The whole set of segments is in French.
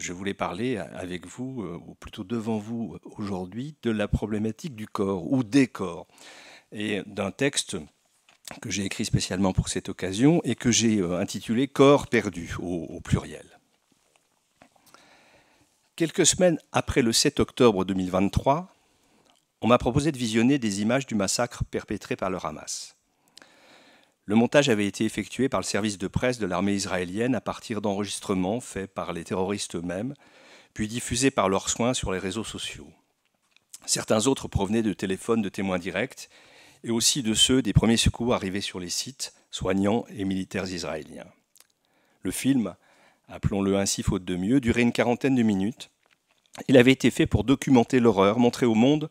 je voulais parler avec vous, euh, ou plutôt devant vous aujourd'hui, de la problématique du corps ou des corps, et d'un texte que j'ai écrit spécialement pour cette occasion et que j'ai euh, intitulé Corps perdu au, au pluriel. Quelques semaines après le 7 octobre 2023, on m'a proposé de visionner des images du massacre perpétré par le Hamas. Le montage avait été effectué par le service de presse de l'armée israélienne à partir d'enregistrements faits par les terroristes eux-mêmes, puis diffusés par leurs soins sur les réseaux sociaux. Certains autres provenaient de téléphones de témoins directs et aussi de ceux des premiers secours arrivés sur les sites, soignants et militaires israéliens. Le film, appelons-le ainsi faute de mieux, durait une quarantaine de minutes. Il avait été fait pour documenter l'horreur, montrer au monde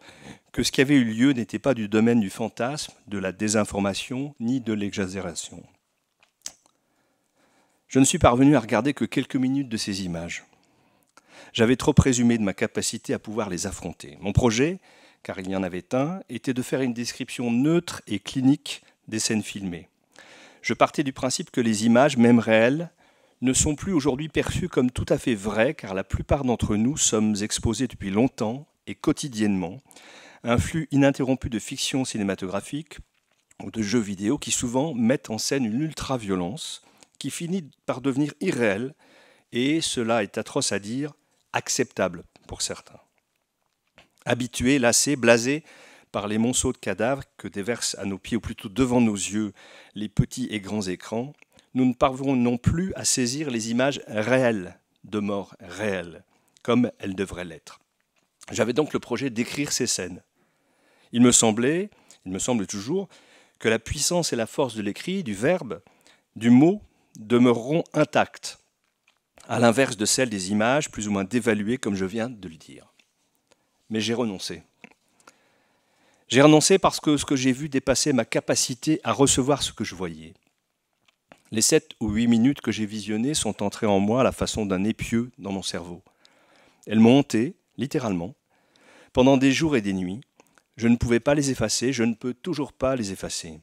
que ce qui avait eu lieu n'était pas du domaine du fantasme, de la désinformation, ni de l'exagération. Je ne suis parvenu à regarder que quelques minutes de ces images. J'avais trop présumé de ma capacité à pouvoir les affronter. Mon projet, car il y en avait un, était de faire une description neutre et clinique des scènes filmées. Je partais du principe que les images, même réelles, ne sont plus aujourd'hui perçues comme tout à fait vraies, car la plupart d'entre nous sommes exposés depuis longtemps et quotidiennement un flux ininterrompu de fiction cinématographique ou de jeux vidéo qui souvent mettent en scène une ultra-violence qui finit par devenir irréelle et, cela est atroce à dire, acceptable pour certains. Habitués, lassés, blasés par les monceaux de cadavres que déversent à nos pieds, ou plutôt devant nos yeux, les petits et grands écrans, nous ne parvenons non plus à saisir les images réelles de morts réelles, comme elles devraient l'être. J'avais donc le projet d'écrire ces scènes, il me semblait, il me semble toujours, que la puissance et la force de l'écrit, du verbe, du mot, demeureront intactes, à l'inverse de celles des images plus ou moins dévaluées comme je viens de le dire. Mais j'ai renoncé. J'ai renoncé parce que ce que j'ai vu dépassait ma capacité à recevoir ce que je voyais. Les sept ou huit minutes que j'ai visionnées sont entrées en moi à la façon d'un épieu dans mon cerveau. Elles m'ont hanté, littéralement, pendant des jours et des nuits, je ne pouvais pas les effacer, je ne peux toujours pas les effacer.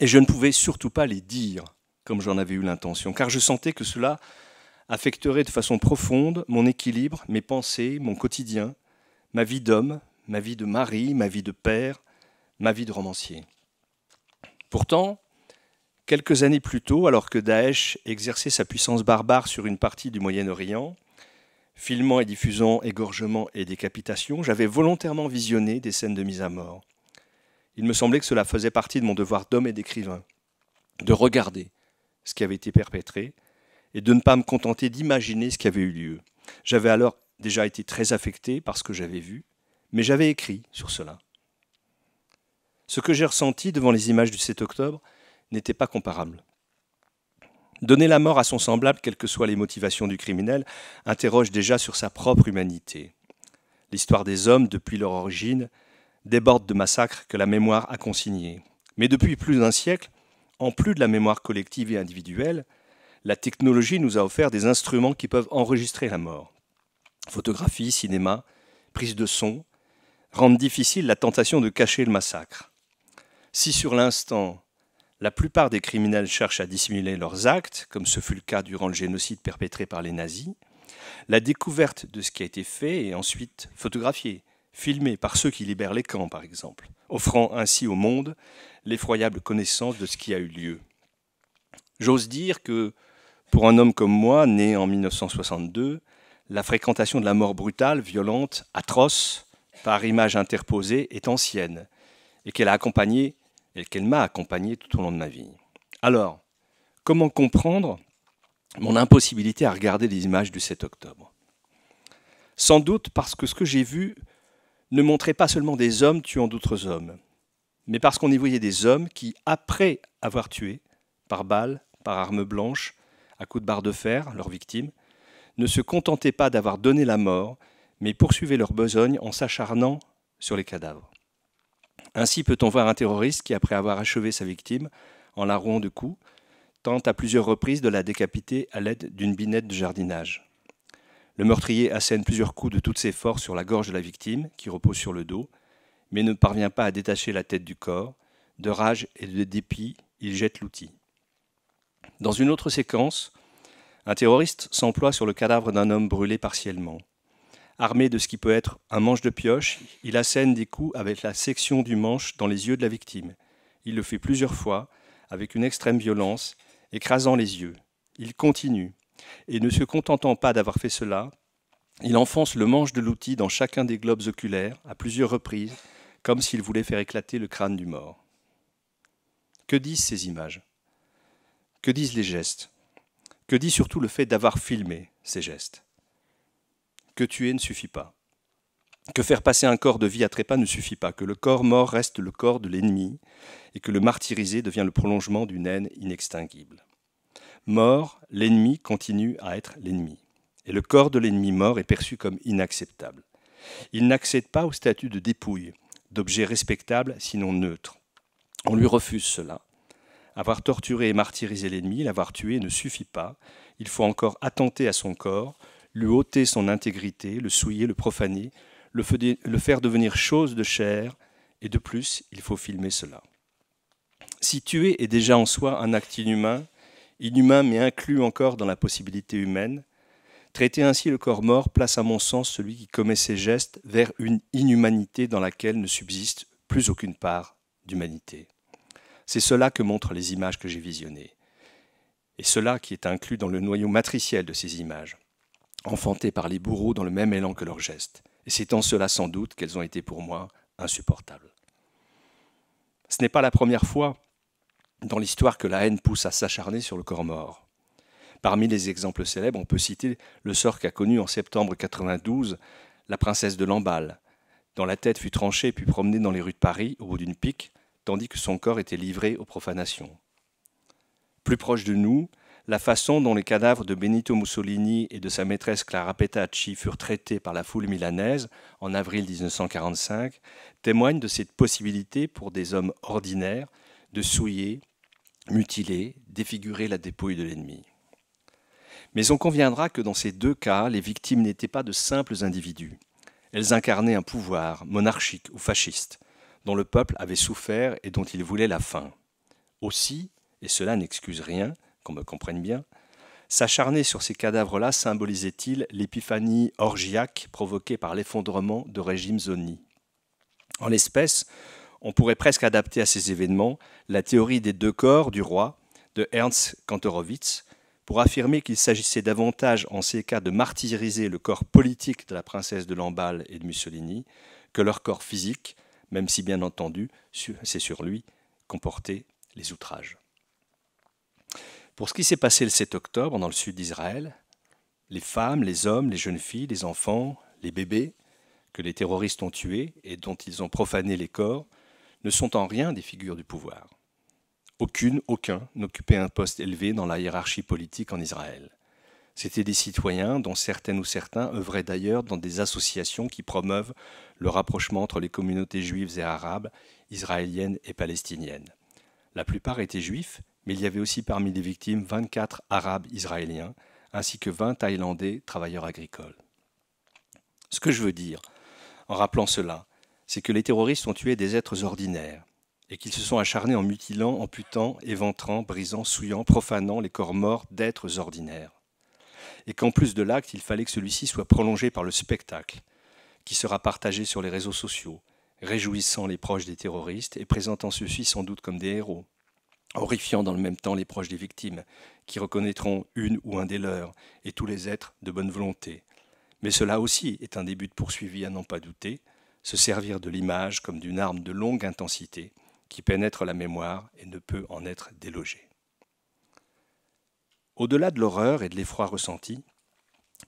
Et je ne pouvais surtout pas les dire, comme j'en avais eu l'intention, car je sentais que cela affecterait de façon profonde mon équilibre, mes pensées, mon quotidien, ma vie d'homme, ma vie de mari, ma vie de père, ma vie de romancier. Pourtant, quelques années plus tôt, alors que Daesh exerçait sa puissance barbare sur une partie du Moyen-Orient, filmant et diffusant égorgement et décapitations, j'avais volontairement visionné des scènes de mise à mort. Il me semblait que cela faisait partie de mon devoir d'homme et d'écrivain, de regarder ce qui avait été perpétré et de ne pas me contenter d'imaginer ce qui avait eu lieu. J'avais alors déjà été très affecté par ce que j'avais vu, mais j'avais écrit sur cela. Ce que j'ai ressenti devant les images du 7 octobre n'était pas comparable. Donner la mort à son semblable, quelles que soient les motivations du criminel, interroge déjà sur sa propre humanité. L'histoire des hommes, depuis leur origine, déborde de massacres que la mémoire a consignés. Mais depuis plus d'un siècle, en plus de la mémoire collective et individuelle, la technologie nous a offert des instruments qui peuvent enregistrer la mort. Photographie, cinéma, prise de son rendent difficile la tentation de cacher le massacre. Si sur l'instant la plupart des criminels cherchent à dissimuler leurs actes, comme ce fut le cas durant le génocide perpétré par les nazis. La découverte de ce qui a été fait et ensuite photographiée, filmée par ceux qui libèrent les camps, par exemple, offrant ainsi au monde l'effroyable connaissance de ce qui a eu lieu. J'ose dire que, pour un homme comme moi, né en 1962, la fréquentation de la mort brutale, violente, atroce, par image interposée, est ancienne, et qu'elle a accompagné et qu'elle m'a accompagné tout au long de ma vie. Alors, comment comprendre mon impossibilité à regarder les images du 7 octobre Sans doute parce que ce que j'ai vu ne montrait pas seulement des hommes tuant d'autres hommes, mais parce qu'on y voyait des hommes qui, après avoir tué, par balle, par armes blanches, à coups de barre de fer, leurs victimes, ne se contentaient pas d'avoir donné la mort, mais poursuivaient leur besogne en s'acharnant sur les cadavres. Ainsi peut-on voir un terroriste qui, après avoir achevé sa victime en la rouant de coups, tente à plusieurs reprises de la décapiter à l'aide d'une binette de jardinage. Le meurtrier assène plusieurs coups de toutes ses forces sur la gorge de la victime, qui repose sur le dos, mais ne parvient pas à détacher la tête du corps. De rage et de dépit, il jette l'outil. Dans une autre séquence, un terroriste s'emploie sur le cadavre d'un homme brûlé partiellement. Armé de ce qui peut être un manche de pioche, il assène des coups avec la section du manche dans les yeux de la victime. Il le fait plusieurs fois, avec une extrême violence, écrasant les yeux. Il continue, et ne se contentant pas d'avoir fait cela, il enfonce le manche de l'outil dans chacun des globes oculaires à plusieurs reprises, comme s'il voulait faire éclater le crâne du mort. Que disent ces images Que disent les gestes Que dit surtout le fait d'avoir filmé ces gestes que tuer ne suffit pas, que faire passer un corps de vie à trépas ne suffit pas, que le corps mort reste le corps de l'ennemi et que le martyrisé devient le prolongement d'une haine inextinguible. Mort, l'ennemi continue à être l'ennemi, et le corps de l'ennemi mort est perçu comme inacceptable. Il n'accède pas au statut de dépouille, d'objet respectable sinon neutre. On lui refuse cela. Avoir torturé et martyrisé l'ennemi, l'avoir tué ne suffit pas. Il faut encore attenter à son corps, lui ôter son intégrité, le souiller, le profaner, le, faire devenir chose de chair, et de plus, il faut filmer cela. Si tuer est déjà en soi un acte inhumain, inhumain mais inclus encore dans la possibilité humaine, traiter ainsi le corps mort place à mon sens celui qui commet ses gestes vers une inhumanité dans laquelle ne subsiste plus aucune part d'humanité. C'est cela que montrent les images que j'ai visionnées, et cela qui est inclus dans le noyau matriciel de ces images enfantées par les bourreaux dans le même élan que leurs gestes, et c'est en cela sans doute qu'elles ont été pour moi insupportables. Ce n'est pas la première fois dans l'histoire que la haine pousse à s'acharner sur le corps mort. Parmi les exemples célèbres, on peut citer le sort qu'a connu en septembre 92 la princesse de Lamballe, dont la tête fut tranchée puis promenée dans les rues de Paris au bout d'une pique, tandis que son corps était livré aux profanations. Plus proche de nous, la façon dont les cadavres de Benito Mussolini et de sa maîtresse Clara Petacci furent traités par la foule milanaise en avril 1945 témoigne de cette possibilité pour des hommes ordinaires de souiller, mutiler, défigurer la dépouille de l'ennemi. Mais on conviendra que dans ces deux cas, les victimes n'étaient pas de simples individus. Elles incarnaient un pouvoir, monarchique ou fasciste, dont le peuple avait souffert et dont il voulait la fin. Aussi, et cela n'excuse rien, qu'on me comprenne bien, s'acharner sur ces cadavres-là symbolisait-il l'épiphanie orgiaque provoquée par l'effondrement de régimes zoni En l'espèce, on pourrait presque adapter à ces événements la théorie des deux corps du roi de Ernst Kantorowicz pour affirmer qu'il s'agissait davantage en ces cas de martyriser le corps politique de la princesse de Lamballe et de Mussolini que leur corps physique, même si bien entendu c'est sur lui qu'on portait les outrages. Pour ce qui s'est passé le 7 octobre dans le sud d'Israël, les femmes, les hommes, les jeunes filles, les enfants, les bébés que les terroristes ont tués et dont ils ont profané les corps ne sont en rien des figures du pouvoir. Aucune, aucun n'occupait un poste élevé dans la hiérarchie politique en Israël. C'étaient des citoyens dont certaines ou certains œuvraient d'ailleurs dans des associations qui promeuvent le rapprochement entre les communautés juives et arabes, israéliennes et palestiniennes. La plupart étaient juifs mais il y avait aussi parmi les victimes 24 Arabes israéliens, ainsi que 20 Thaïlandais travailleurs agricoles. Ce que je veux dire, en rappelant cela, c'est que les terroristes ont tué des êtres ordinaires, et qu'ils se sont acharnés en mutilant, amputant, éventrant, brisant, souillant, profanant les corps morts d'êtres ordinaires. Et qu'en plus de l'acte, il fallait que celui-ci soit prolongé par le spectacle, qui sera partagé sur les réseaux sociaux, réjouissant les proches des terroristes et présentant ceux-ci sans doute comme des héros horrifiant dans le même temps les proches des victimes, qui reconnaîtront une ou un des leurs, et tous les êtres de bonne volonté. Mais cela aussi est un début de poursuivi à n'en pas douter, se servir de l'image comme d'une arme de longue intensité qui pénètre la mémoire et ne peut en être délogée. Au-delà de l'horreur et de l'effroi ressenti,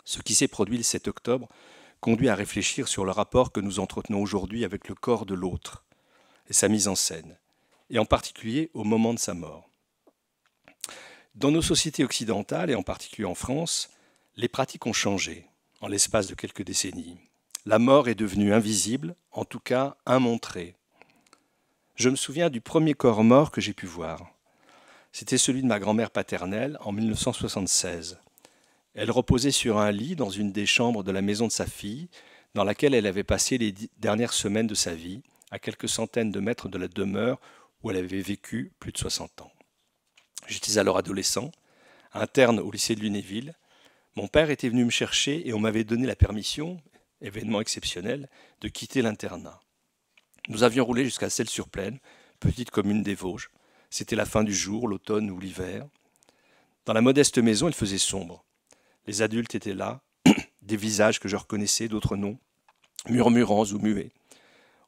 ce qui s'est produit le 7 octobre conduit à réfléchir sur le rapport que nous entretenons aujourd'hui avec le corps de l'autre et sa mise en scène, et en particulier au moment de sa mort. Dans nos sociétés occidentales, et en particulier en France, les pratiques ont changé en l'espace de quelques décennies. La mort est devenue invisible, en tout cas immontrée. Je me souviens du premier corps mort que j'ai pu voir. C'était celui de ma grand-mère paternelle en 1976. Elle reposait sur un lit dans une des chambres de la maison de sa fille, dans laquelle elle avait passé les dernières semaines de sa vie, à quelques centaines de mètres de la demeure où elle avait vécu plus de 60 ans. J'étais alors adolescent, interne au lycée de Lunéville. Mon père était venu me chercher et on m'avait donné la permission, événement exceptionnel, de quitter l'internat. Nous avions roulé jusqu'à Celle-sur-Plaine, petite commune des Vosges. C'était la fin du jour, l'automne ou l'hiver. Dans la modeste maison, il faisait sombre. Les adultes étaient là, des visages que je reconnaissais, d'autres noms, murmurants ou muets.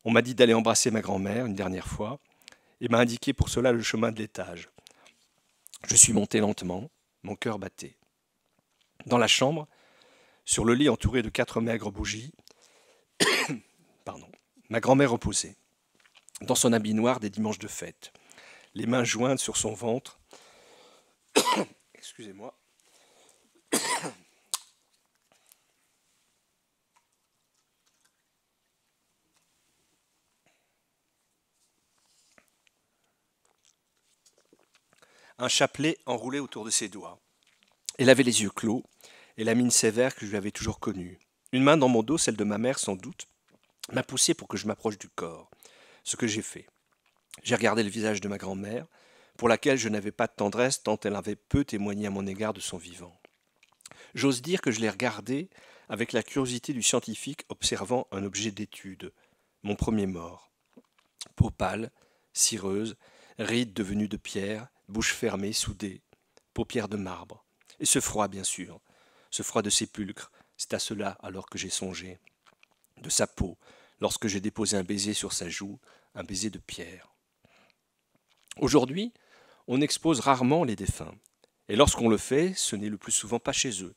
On m'a dit d'aller embrasser ma grand-mère une dernière fois et m'a indiqué pour cela le chemin de l'étage. Je suis monté lentement, mon cœur battait. Dans la chambre, sur le lit entouré de quatre maigres bougies, pardon, ma grand-mère reposait, dans son habit noir des dimanches de fête, les mains jointes sur son ventre. Excusez-moi. un chapelet enroulé autour de ses doigts. Elle avait les yeux clos et la mine sévère que je lui avais toujours connue. Une main dans mon dos, celle de ma mère sans doute, m'a poussé pour que je m'approche du corps, ce que j'ai fait. J'ai regardé le visage de ma grand-mère, pour laquelle je n'avais pas de tendresse tant elle avait peu témoigné à mon égard de son vivant. J'ose dire que je l'ai regardée avec la curiosité du scientifique observant un objet d'étude, mon premier mort. Peau pâle, cireuse, rides devenues de pierre, bouche fermée, soudée, paupières de marbre. Et ce froid, bien sûr, ce froid de sépulcre, c'est à cela alors que j'ai songé. De sa peau, lorsque j'ai déposé un baiser sur sa joue, un baiser de pierre. Aujourd'hui, on expose rarement les défunts, et lorsqu'on le fait, ce n'est le plus souvent pas chez eux.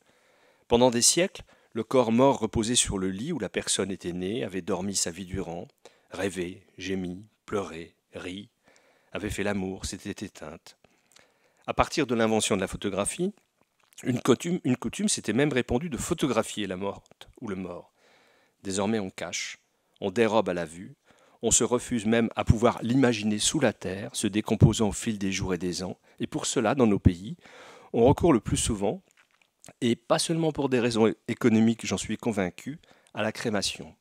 Pendant des siècles, le corps mort reposait sur le lit où la personne était née, avait dormi sa vie durant, rêvé, gémi, pleuré, ri, avait fait l'amour, s'était éteinte. À partir de l'invention de la photographie, une coutume, une coutume s'était même répandue de photographier la morte ou le mort. Désormais, on cache, on dérobe à la vue, on se refuse même à pouvoir l'imaginer sous la terre, se décomposant au fil des jours et des ans. Et pour cela, dans nos pays, on recourt le plus souvent, et pas seulement pour des raisons économiques, j'en suis convaincu, à la crémation.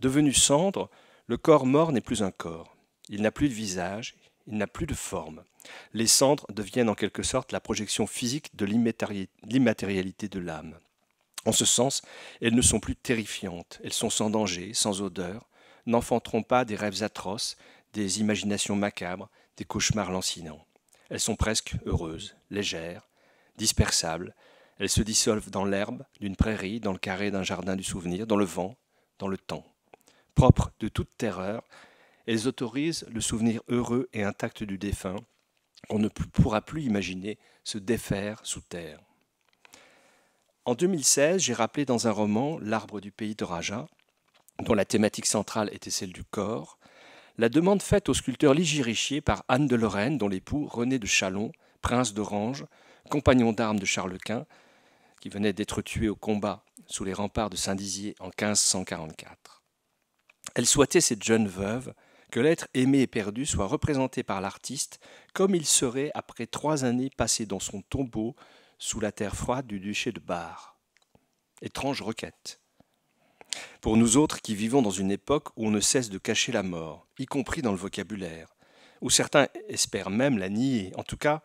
Devenu cendre, le corps mort n'est plus un corps. Il n'a plus de visage, il n'a plus de forme. Les cendres deviennent en quelque sorte la projection physique de l'immatérialité de l'âme. En ce sens, elles ne sont plus terrifiantes, elles sont sans danger, sans odeur, n'enfanteront pas des rêves atroces, des imaginations macabres, des cauchemars lancinants. Elles sont presque heureuses, légères, dispersables, elles se dissolvent dans l'herbe d'une prairie, dans le carré d'un jardin du souvenir, dans le vent, dans le temps. Propres de toute terreur, elles autorisent le souvenir heureux et intact du défunt qu'on ne pourra plus imaginer se défaire sous terre. En 2016, j'ai rappelé dans un roman L'arbre du pays de Raja, dont la thématique centrale était celle du corps, la demande faite au sculpteur Ligier Richier par Anne de Lorraine, dont l'époux René de Chalon, prince d'Orange, compagnon d'armes de Charles Quint, qui venait d'être tué au combat sous les remparts de Saint-Dizier en 1544. Elle souhaitait, cette jeune veuve, que l'être aimé et perdu soit représenté par l'artiste comme il serait après trois années passées dans son tombeau sous la terre froide du duché de Bar. Étrange requête. Pour nous autres qui vivons dans une époque où on ne cesse de cacher la mort, y compris dans le vocabulaire, où certains espèrent même la nier, en tout cas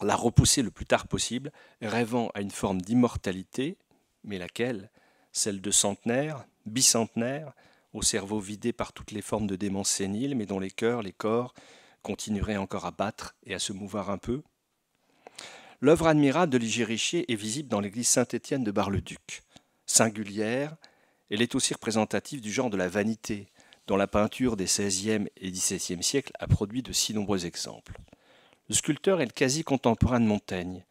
la repousser le plus tard possible, rêvant à une forme d'immortalité, mais laquelle Celle de centenaire, bicentenaire, au cerveau vidé par toutes les formes de démence sénile, mais dont les cœurs, les corps continueraient encore à battre et à se mouvoir un peu L'œuvre admirable de Ligier Richier est visible dans l'église Saint-Étienne de Bar-le-Duc. Singulière, elle est aussi représentative du genre de la vanité, dont la peinture des XVIe et XVIIe siècles a produit de si nombreux exemples. Le sculpteur est le quasi contemporain de Montaigne,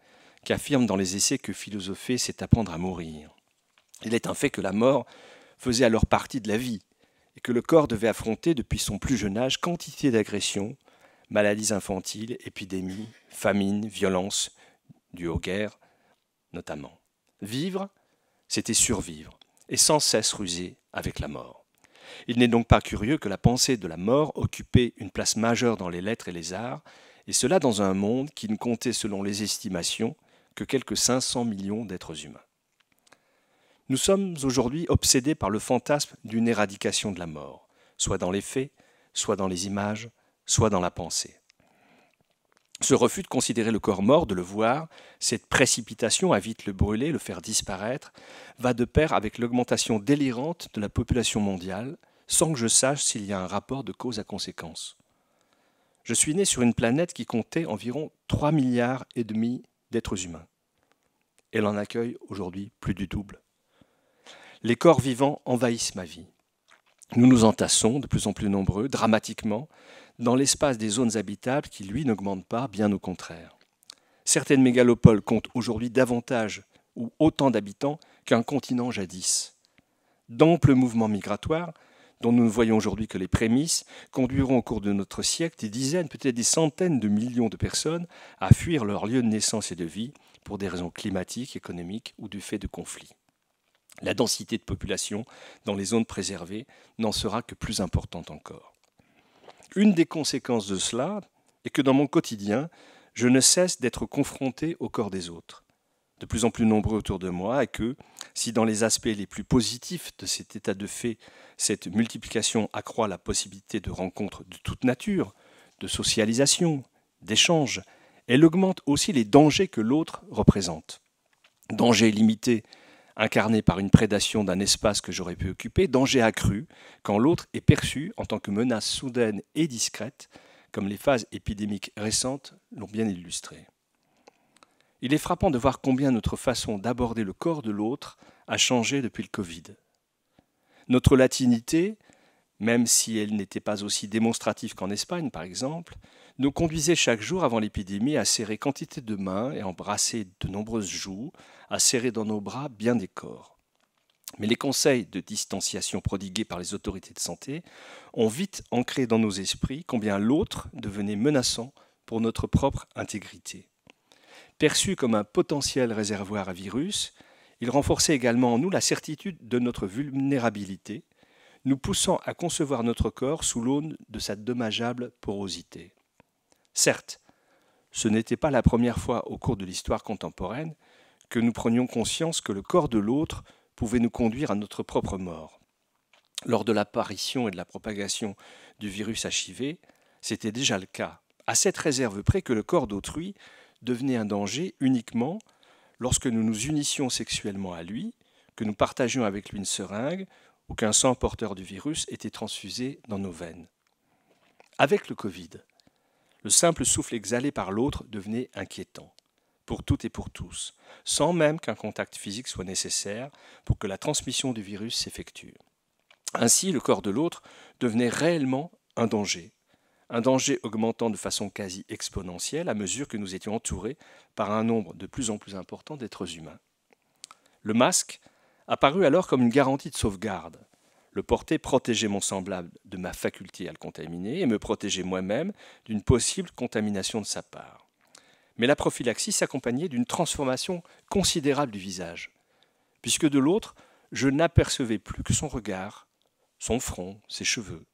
qui affirme dans les essais que philosopher, c'est apprendre à mourir. Il est un fait que la mort faisait alors partie de la vie, et que le corps devait affronter depuis son plus jeune âge quantité d'agressions, maladies infantiles, épidémies, famines, violences, dues aux guerres notamment. Vivre, c'était survivre, et sans cesse ruser avec la mort. Il n'est donc pas curieux que la pensée de la mort occupait une place majeure dans les lettres et les arts, et cela dans un monde qui ne comptait selon les estimations que quelques 500 millions d'êtres humains. Nous sommes aujourd'hui obsédés par le fantasme d'une éradication de la mort, soit dans les faits, soit dans les images, soit dans la pensée. Ce refus de considérer le corps mort, de le voir, cette précipitation à vite le brûler, le faire disparaître, va de pair avec l'augmentation délirante de la population mondiale, sans que je sache s'il y a un rapport de cause à conséquence. Je suis né sur une planète qui comptait environ 3 milliards et demi d'êtres humains. Elle en accueille aujourd'hui plus du double les corps vivants envahissent ma vie. Nous nous entassons, de plus en plus nombreux, dramatiquement, dans l'espace des zones habitables qui, lui, n'augmente pas, bien au contraire. Certaines mégalopoles comptent aujourd'hui davantage ou autant d'habitants qu'un continent jadis. D'amples mouvements migratoires, dont nous ne voyons aujourd'hui que les prémices, conduiront au cours de notre siècle des dizaines, peut-être des centaines de millions de personnes à fuir leur lieu de naissance et de vie pour des raisons climatiques, économiques ou du fait de conflits. La densité de population dans les zones préservées n'en sera que plus importante encore. Une des conséquences de cela est que dans mon quotidien, je ne cesse d'être confronté au corps des autres, de plus en plus nombreux autour de moi, et que, si dans les aspects les plus positifs de cet état de fait, cette multiplication accroît la possibilité de rencontres de toute nature, de socialisation, d'échanges, elle augmente aussi les dangers que l'autre représente. Dangers limités incarné par une prédation d'un espace que j'aurais pu occuper, danger accru quand l'autre est perçu en tant que menace soudaine et discrète, comme les phases épidémiques récentes l'ont bien illustré. Il est frappant de voir combien notre façon d'aborder le corps de l'autre a changé depuis le Covid. Notre latinité, même si elle n'était pas aussi démonstrative qu'en Espagne par exemple, nous conduisait chaque jour avant l'épidémie à serrer quantité de mains et embrasser de nombreuses joues, à serrer dans nos bras bien des corps. Mais les conseils de distanciation prodigués par les autorités de santé ont vite ancré dans nos esprits combien l'autre devenait menaçant pour notre propre intégrité. Perçu comme un potentiel réservoir à virus, il renforçait également en nous la certitude de notre vulnérabilité, nous poussant à concevoir notre corps sous l'aune de sa dommageable porosité. Certes, ce n'était pas la première fois au cours de l'histoire contemporaine que nous prenions conscience que le corps de l'autre pouvait nous conduire à notre propre mort. Lors de l'apparition et de la propagation du virus HIV, c'était déjà le cas, à cette réserve près que le corps d'autrui devenait un danger uniquement lorsque nous nous unissions sexuellement à lui, que nous partagions avec lui une seringue ou qu'un sang porteur du virus était transfusé dans nos veines. Avec le Covid, le simple souffle exhalé par l'autre devenait inquiétant, pour toutes et pour tous, sans même qu'un contact physique soit nécessaire pour que la transmission du virus s'effectue. Ainsi, le corps de l'autre devenait réellement un danger, un danger augmentant de façon quasi exponentielle à mesure que nous étions entourés par un nombre de plus en plus important d'êtres humains. Le masque apparut alors comme une garantie de sauvegarde, le porter protégeait mon semblable de ma faculté à le contaminer et me protégeait moi-même d'une possible contamination de sa part. Mais la prophylaxie s'accompagnait d'une transformation considérable du visage, puisque de l'autre, je n'apercevais plus que son regard, son front, ses cheveux.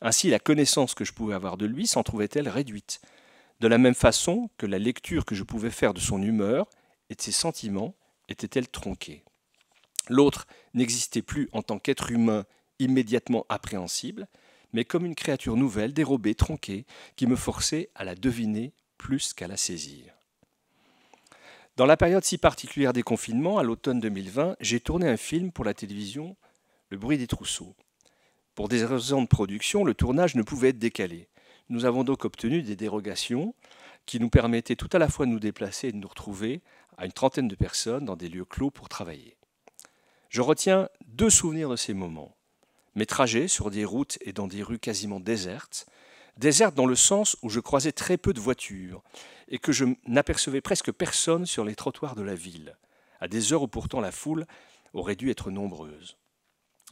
Ainsi, la connaissance que je pouvais avoir de lui s'en trouvait-elle réduite, de la même façon que la lecture que je pouvais faire de son humeur et de ses sentiments était-elle tronquée. L'autre n'existait plus en tant qu'être humain immédiatement appréhensible, mais comme une créature nouvelle, dérobée, tronquée, qui me forçait à la deviner plus qu'à la saisir. Dans la période si particulière des confinements, à l'automne 2020, j'ai tourné un film pour la télévision, Le bruit des trousseaux. Pour des raisons de production, le tournage ne pouvait être décalé. Nous avons donc obtenu des dérogations qui nous permettaient tout à la fois de nous déplacer et de nous retrouver à une trentaine de personnes dans des lieux clos pour travailler. Je retiens deux souvenirs de ces moments. Mes trajets sur des routes et dans des rues quasiment désertes, désertes dans le sens où je croisais très peu de voitures et que je n'apercevais presque personne sur les trottoirs de la ville, à des heures où pourtant la foule aurait dû être nombreuse.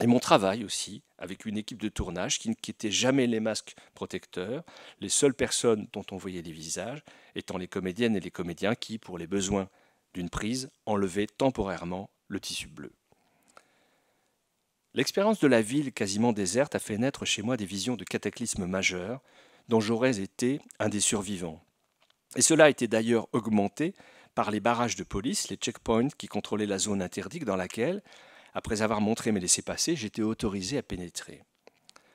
Et mon travail aussi, avec une équipe de tournage qui ne quittait jamais les masques protecteurs, les seules personnes dont on voyait les visages étant les comédiennes et les comédiens qui, pour les besoins d'une prise, enlevaient temporairement le tissu bleu. L'expérience de la ville quasiment déserte a fait naître chez moi des visions de cataclysmes majeurs dont j'aurais été un des survivants. Et cela a été d'ailleurs augmenté par les barrages de police, les checkpoints qui contrôlaient la zone interdite dans laquelle, après avoir montré mes laissés-passer, j'étais autorisé à pénétrer.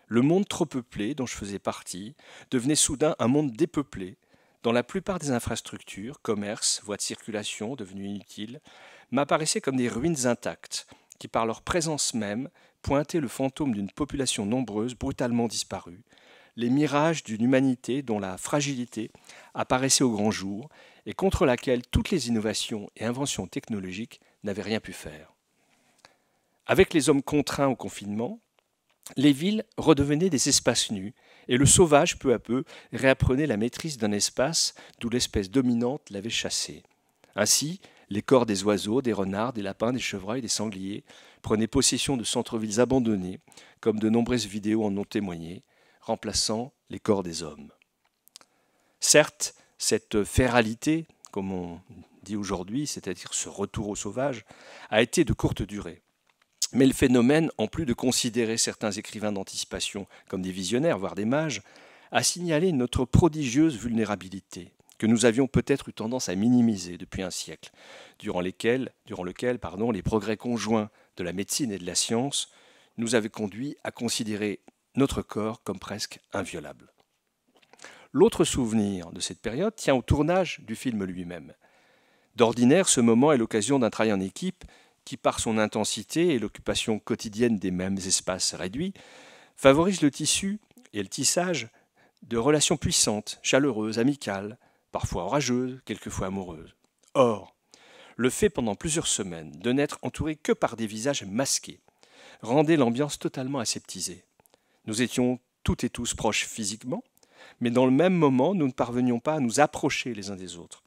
Le monde trop peuplé dont je faisais partie devenait soudain un monde dépeuplé, dont la plupart des infrastructures, commerces, voies de circulation devenues inutiles, m'apparaissaient comme des ruines intactes, qui par leur présence même pointer le fantôme d'une population nombreuse brutalement disparue, les mirages d'une humanité dont la fragilité apparaissait au grand jour et contre laquelle toutes les innovations et inventions technologiques n'avaient rien pu faire. Avec les hommes contraints au confinement, les villes redevenaient des espaces nus, et le sauvage, peu à peu, réapprenait la maîtrise d'un espace d'où l'espèce dominante l'avait chassé. Ainsi, les corps des oiseaux, des renards, des lapins, des chevreuils, des sangliers prenait possession de centres-villes abandonnés, comme de nombreuses vidéos en ont témoigné, remplaçant les corps des hommes. Certes, cette féralité, comme on dit aujourd'hui, c'est-à-dire ce retour au sauvage, a été de courte durée. Mais le phénomène, en plus de considérer certains écrivains d'anticipation comme des visionnaires, voire des mages, a signalé notre prodigieuse vulnérabilité, que nous avions peut-être eu tendance à minimiser depuis un siècle, durant, lesquels, durant lequel pardon, les progrès conjoints de la médecine et de la science nous avait conduit à considérer notre corps comme presque inviolable. L'autre souvenir de cette période tient au tournage du film lui-même. D'ordinaire, ce moment est l'occasion d'un travail en équipe qui, par son intensité et l'occupation quotidienne des mêmes espaces réduits, favorise le tissu et le tissage de relations puissantes, chaleureuses, amicales, parfois orageuses, quelquefois amoureuses. Or, le fait pendant plusieurs semaines de n'être entouré que par des visages masqués rendait l'ambiance totalement aseptisée. Nous étions toutes et tous proches physiquement, mais dans le même moment, nous ne parvenions pas à nous approcher les uns des autres.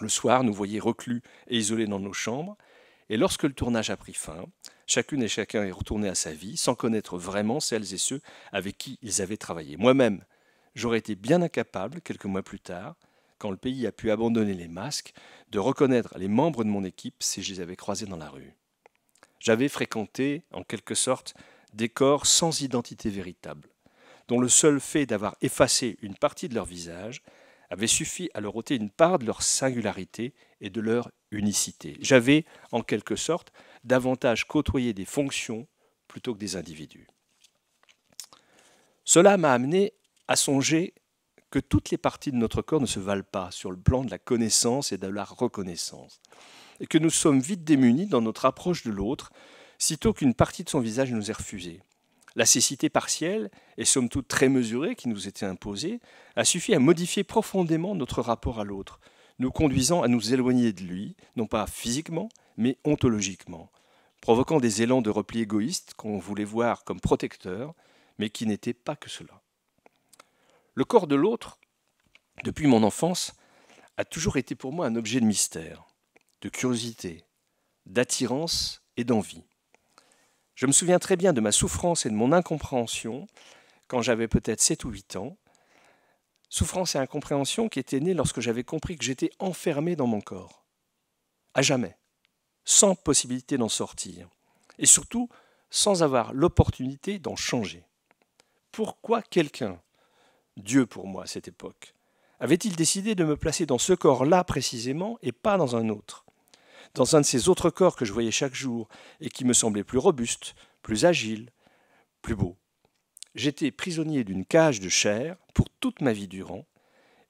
Le soir, nous voyions reclus et isolés dans nos chambres, et lorsque le tournage a pris fin, chacune et chacun est retourné à sa vie sans connaître vraiment celles et ceux avec qui ils avaient travaillé. Moi-même, j'aurais été bien incapable, quelques mois plus tard, quand le pays a pu abandonner les masques, de reconnaître les membres de mon équipe si je les avais croisés dans la rue. J'avais fréquenté, en quelque sorte, des corps sans identité véritable, dont le seul fait d'avoir effacé une partie de leur visage avait suffi à leur ôter une part de leur singularité et de leur unicité. J'avais, en quelque sorte, davantage côtoyé des fonctions plutôt que des individus. Cela m'a amené à songer que toutes les parties de notre corps ne se valent pas sur le plan de la connaissance et de la reconnaissance, et que nous sommes vite démunis dans notre approche de l'autre, sitôt qu'une partie de son visage nous est refusée. La cécité partielle, et somme toute très mesurée, qui nous était imposée, a suffi à modifier profondément notre rapport à l'autre, nous conduisant à nous éloigner de lui, non pas physiquement, mais ontologiquement, provoquant des élans de repli égoïste qu'on voulait voir comme protecteurs, mais qui n'étaient pas que cela. Le corps de l'autre, depuis mon enfance, a toujours été pour moi un objet de mystère, de curiosité, d'attirance et d'envie. Je me souviens très bien de ma souffrance et de mon incompréhension quand j'avais peut-être 7 ou 8 ans. Souffrance et incompréhension qui étaient nées lorsque j'avais compris que j'étais enfermé dans mon corps. À jamais. Sans possibilité d'en sortir. Et surtout, sans avoir l'opportunité d'en changer. Pourquoi quelqu'un Dieu pour moi à cette époque Avait-il décidé de me placer dans ce corps-là précisément et pas dans un autre Dans un de ces autres corps que je voyais chaque jour et qui me semblait plus robuste, plus agile, plus beau J'étais prisonnier d'une cage de chair pour toute ma vie durant,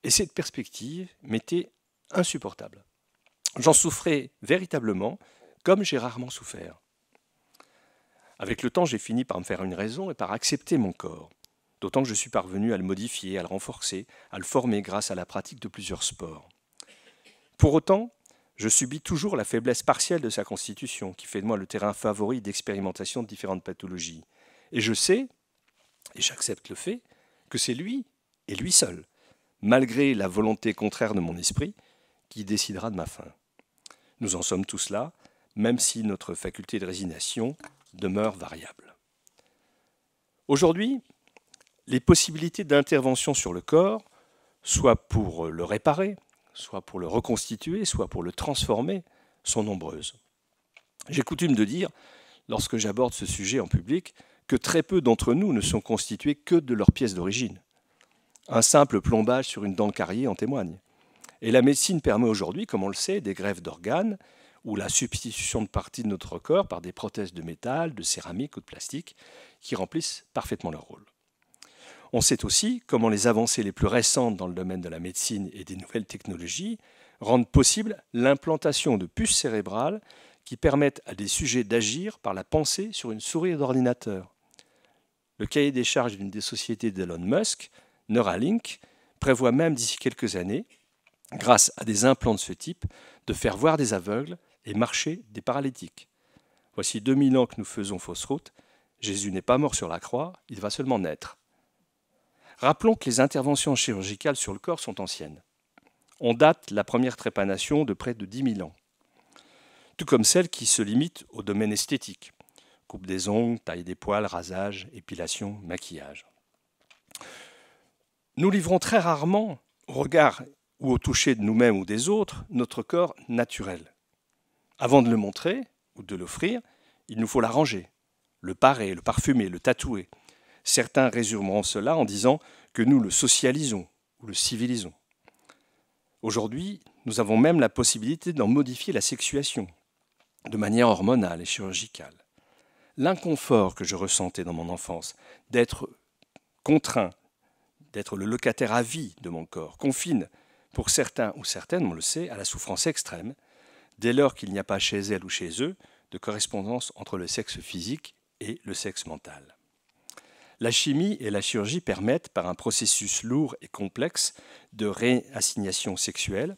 et cette perspective m'était insupportable. J'en souffrais véritablement comme j'ai rarement souffert. Avec le temps, j'ai fini par me faire une raison et par accepter mon corps d'autant que je suis parvenu à le modifier, à le renforcer, à le former grâce à la pratique de plusieurs sports. Pour autant, je subis toujours la faiblesse partielle de sa constitution, qui fait de moi le terrain favori d'expérimentation de différentes pathologies. Et je sais, et j'accepte le fait, que c'est lui, et lui seul, malgré la volonté contraire de mon esprit, qui décidera de ma fin. Nous en sommes tous là, même si notre faculté de résignation demeure variable. Aujourd'hui, les possibilités d'intervention sur le corps, soit pour le réparer, soit pour le reconstituer, soit pour le transformer, sont nombreuses. J'ai coutume de dire, lorsque j'aborde ce sujet en public, que très peu d'entre nous ne sont constitués que de leurs pièces d'origine. Un simple plombage sur une dent carrière en témoigne. Et la médecine permet aujourd'hui, comme on le sait, des grèves d'organes ou la substitution de parties de notre corps par des prothèses de métal, de céramique ou de plastique qui remplissent parfaitement leur rôle. On sait aussi comment les avancées les plus récentes dans le domaine de la médecine et des nouvelles technologies rendent possible l'implantation de puces cérébrales qui permettent à des sujets d'agir par la pensée sur une souris d'ordinateur. Le cahier des charges d'une des sociétés d'Elon Musk, Neuralink, prévoit même d'ici quelques années, grâce à des implants de ce type, de faire voir des aveugles et marcher des paralytiques. Voici 2000 ans que nous faisons fausse route. Jésus n'est pas mort sur la croix, il va seulement naître. Rappelons que les interventions chirurgicales sur le corps sont anciennes. On date la première trépanation de près de 10 000 ans, tout comme celle qui se limite au domaine esthétique coupe des ongles, taille des poils, rasage, épilation, maquillage. Nous livrons très rarement, au regard ou au toucher de nous-mêmes ou des autres, notre corps naturel. Avant de le montrer ou de l'offrir, il nous faut l'arranger, le parer, le parfumer, le tatouer, Certains résumeront cela en disant que nous le socialisons ou le civilisons. Aujourd'hui, nous avons même la possibilité d'en modifier la sexuation, de manière hormonale et chirurgicale. L'inconfort que je ressentais dans mon enfance, d'être contraint, d'être le locataire à vie de mon corps, confine, pour certains ou certaines, on le sait, à la souffrance extrême, dès lors qu'il n'y a pas chez elles ou chez eux de correspondance entre le sexe physique et le sexe mental. La chimie et la chirurgie permettent, par un processus lourd et complexe de réassignation sexuelle,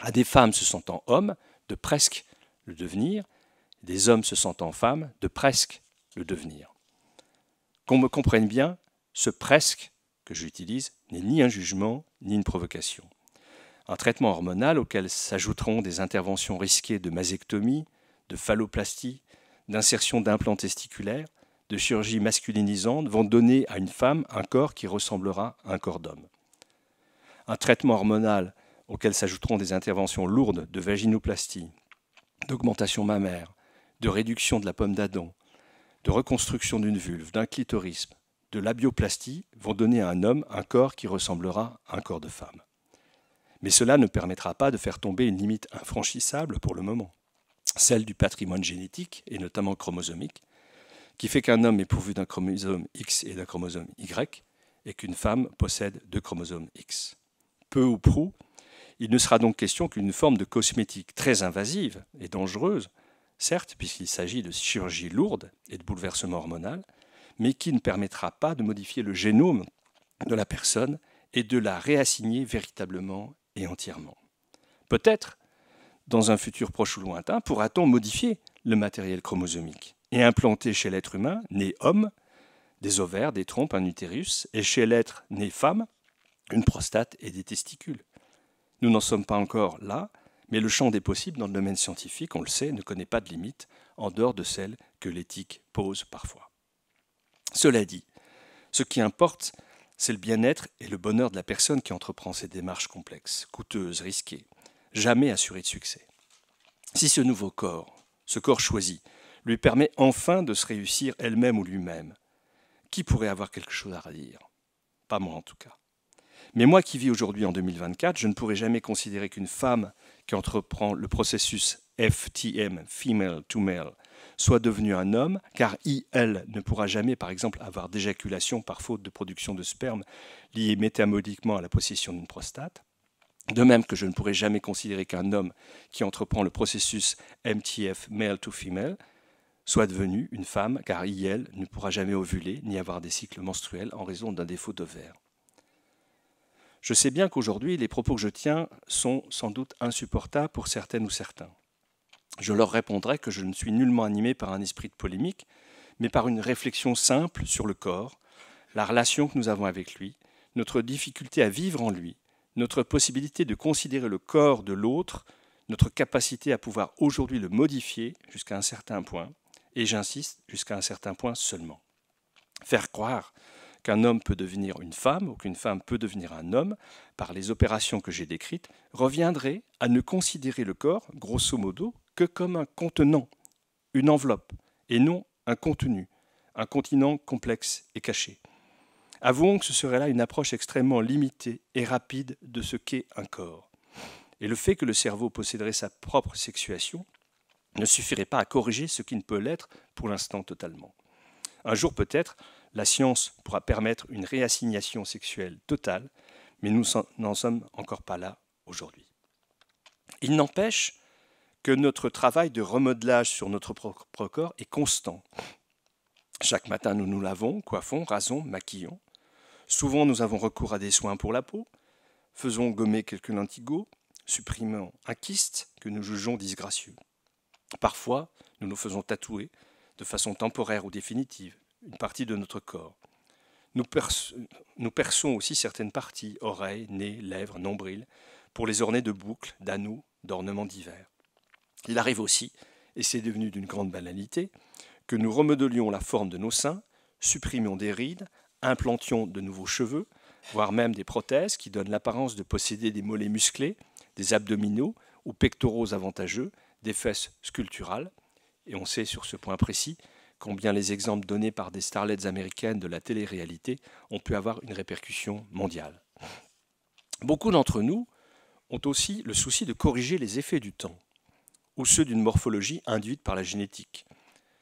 à des femmes se sentant hommes de presque le devenir, des hommes se sentant femmes de presque le devenir. Qu'on me comprenne bien, ce presque que j'utilise n'est ni un jugement ni une provocation. Un traitement hormonal auquel s'ajouteront des interventions risquées de masectomie, de phalloplastie, d'insertion d'implants testiculaires, de chirurgie masculinisante vont donner à une femme un corps qui ressemblera à un corps d'homme. Un traitement hormonal auquel s'ajouteront des interventions lourdes de vaginoplastie, d'augmentation mammaire, de réduction de la pomme d'Adam, de reconstruction d'une vulve, d'un clitorisme, de labioplastie vont donner à un homme un corps qui ressemblera à un corps de femme. Mais cela ne permettra pas de faire tomber une limite infranchissable pour le moment, celle du patrimoine génétique et notamment chromosomique, qui fait qu'un homme est pourvu d'un chromosome X et d'un chromosome Y, et qu'une femme possède deux chromosomes X. Peu ou prou, il ne sera donc question qu'une forme de cosmétique très invasive et dangereuse, certes, puisqu'il s'agit de chirurgie lourde et de bouleversement hormonal, mais qui ne permettra pas de modifier le génome de la personne et de la réassigner véritablement et entièrement. Peut-être, dans un futur proche ou lointain, pourra-t-on modifier le matériel chromosomique et implanté chez l'être humain, né homme, des ovaires, des trompes, un utérus, et chez l'être né femme, une prostate et des testicules. Nous n'en sommes pas encore là, mais le champ des possibles dans le domaine scientifique, on le sait, ne connaît pas de limites, en dehors de celles que l'éthique pose parfois. Cela dit, ce qui importe, c'est le bien-être et le bonheur de la personne qui entreprend ces démarches complexes, coûteuses, risquées, jamais assurées de succès. Si ce nouveau corps, ce corps choisi, lui permet enfin de se réussir elle-même ou lui-même. Qui pourrait avoir quelque chose à redire Pas moi en tout cas. Mais moi qui vis aujourd'hui en 2024, je ne pourrais jamais considérer qu'une femme qui entreprend le processus FTM, female to male, soit devenue un homme, car IL ne pourra jamais, par exemple, avoir d'éjaculation par faute de production de sperme liée métamodiquement à la possession d'une prostate. De même que je ne pourrais jamais considérer qu'un homme qui entreprend le processus MTF male to female soit devenue une femme car IL ne pourra jamais ovuler ni avoir des cycles menstruels en raison d'un défaut verre. » Je sais bien qu'aujourd'hui, les propos que je tiens sont sans doute insupportables pour certaines ou certains. Je leur répondrai que je ne suis nullement animé par un esprit de polémique, mais par une réflexion simple sur le corps, la relation que nous avons avec lui, notre difficulté à vivre en lui, notre possibilité de considérer le corps de l'autre, notre capacité à pouvoir aujourd'hui le modifier jusqu'à un certain point, et j'insiste jusqu'à un certain point seulement. Faire croire qu'un homme peut devenir une femme ou qu'une femme peut devenir un homme par les opérations que j'ai décrites reviendrait à ne considérer le corps, grosso modo, que comme un contenant, une enveloppe, et non un contenu, un continent complexe et caché. Avouons que ce serait là une approche extrêmement limitée et rapide de ce qu'est un corps. Et le fait que le cerveau posséderait sa propre sexuation, ne suffirait pas à corriger ce qui ne peut l'être pour l'instant totalement. Un jour peut-être, la science pourra permettre une réassignation sexuelle totale, mais nous n'en sommes encore pas là aujourd'hui. Il n'empêche que notre travail de remodelage sur notre propre corps est constant. Chaque matin, nous nous lavons, coiffons, rasons, maquillons. Souvent, nous avons recours à des soins pour la peau. Faisons gommer quelques lentigos, supprimons un kyste que nous jugeons disgracieux. Parfois, nous nous faisons tatouer, de façon temporaire ou définitive, une partie de notre corps. Nous, perçons, aussi certaines parties, oreilles, nez, lèvres, nombril, pour les orner de boucles, d'anneaux, d'ornements divers. Il arrive aussi, et c'est devenu d'une grande banalité, que nous remodelions la forme de nos seins, supprimions des rides, implantions de nouveaux cheveux, voire même des prothèses qui donnent l'apparence de posséder des mollets musclés, des abdominaux ou pectoraux avantageux, des fesses sculpturales, et on sait sur ce point précis combien les exemples donnés par des starlets américaines de la télé-réalité ont pu avoir une répercussion mondiale. Beaucoup d'entre nous ont aussi le souci de corriger les effets du temps, ou ceux d'une morphologie induite par la génétique.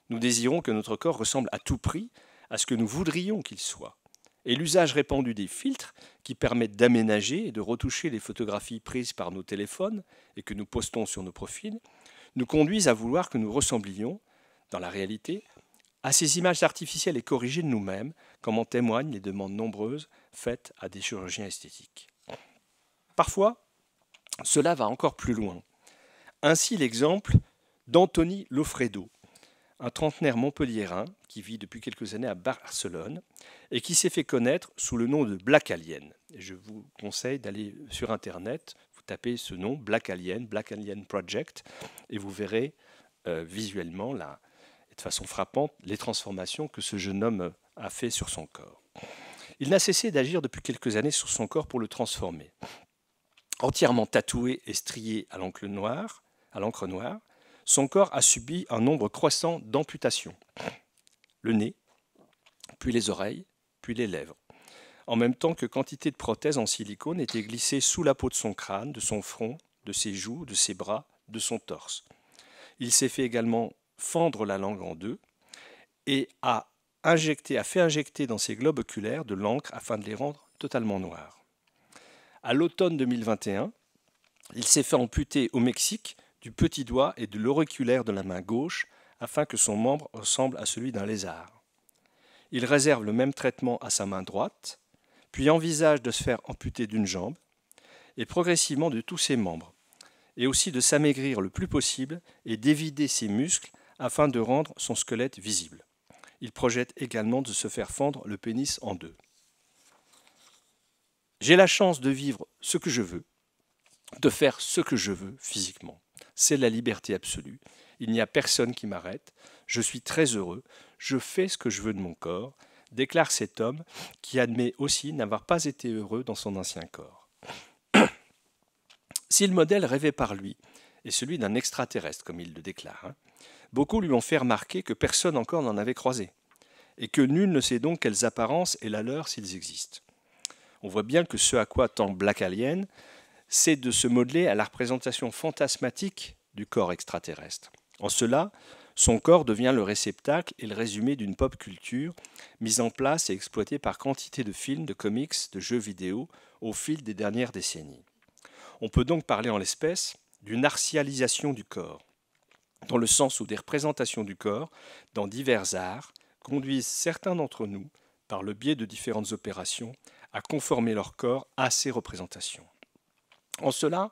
Nous désirons que notre corps ressemble à tout prix à ce que nous voudrions qu'il soit. Et l'usage répandu des filtres, qui permettent d'aménager et de retoucher les photographies prises par nos téléphones et que nous postons sur nos profils, nous conduisent à vouloir que nous ressemblions, dans la réalité, à ces images artificielles et corrigées de nous-mêmes, comme en témoignent les demandes nombreuses faites à des chirurgiens esthétiques. Parfois, cela va encore plus loin. Ainsi l'exemple d'Anthony Lofredo, un trentenaire montpelliérain qui vit depuis quelques années à Barcelone et qui s'est fait connaître sous le nom de Black Alien. Je vous conseille d'aller sur Internet tapez ce nom, Black Alien, Black Alien Project, et vous verrez euh, visuellement, de façon frappante, les transformations que ce jeune homme euh, a fait sur son corps. Il n'a cessé d'agir depuis quelques années sur son corps pour le transformer. Entièrement tatoué et strié à à l'encre noire, son corps a subi un nombre croissant d'amputations. Le nez, puis les oreilles, puis les lèvres en même temps que quantité de prothèses en silicone étaient glissées sous la peau de son crâne, de son front, de ses joues, de ses bras, de son torse. Il s'est fait également fendre la langue en deux et a, injecté, a fait injecter dans ses globes oculaires de l'encre afin de les rendre totalement noirs. À l'automne 2021, il s'est fait amputer au Mexique du petit doigt et de l'auriculaire de la main gauche afin que son membre ressemble à celui d'un lézard. Il réserve le même traitement à sa main droite puis envisage de se faire amputer d'une jambe, et progressivement de tous ses membres, et aussi de s'amaigrir le plus possible et d'évider ses muscles afin de rendre son squelette visible. Il projette également de se faire fendre le pénis en deux. J'ai la chance de vivre ce que je veux, de faire ce que je veux physiquement. C'est la liberté absolue. Il n'y a personne qui m'arrête. Je suis très heureux. Je fais ce que je veux de mon corps déclare cet homme qui admet aussi n'avoir pas été heureux dans son ancien corps. si le modèle rêvé par lui est celui d'un extraterrestre, comme il le déclare, hein, beaucoup lui ont fait remarquer que personne encore n'en avait croisé, et que nul ne sait donc quelles apparences et la leur s'ils existent. On voit bien que ce à quoi tend Black Alien, c'est de se modeler à la représentation fantasmatique du corps extraterrestre. En cela, son corps devient le réceptacle et le résumé d'une pop culture, mise en place et exploitée par quantité de films, de comics, de jeux vidéo au fil des dernières décennies. On peut donc parler en l'espèce d'une artialisation du corps, dans le sens où des représentations du corps, dans divers arts, conduisent certains d'entre nous, par le biais de différentes opérations, à conformer leur corps à ces représentations. En cela,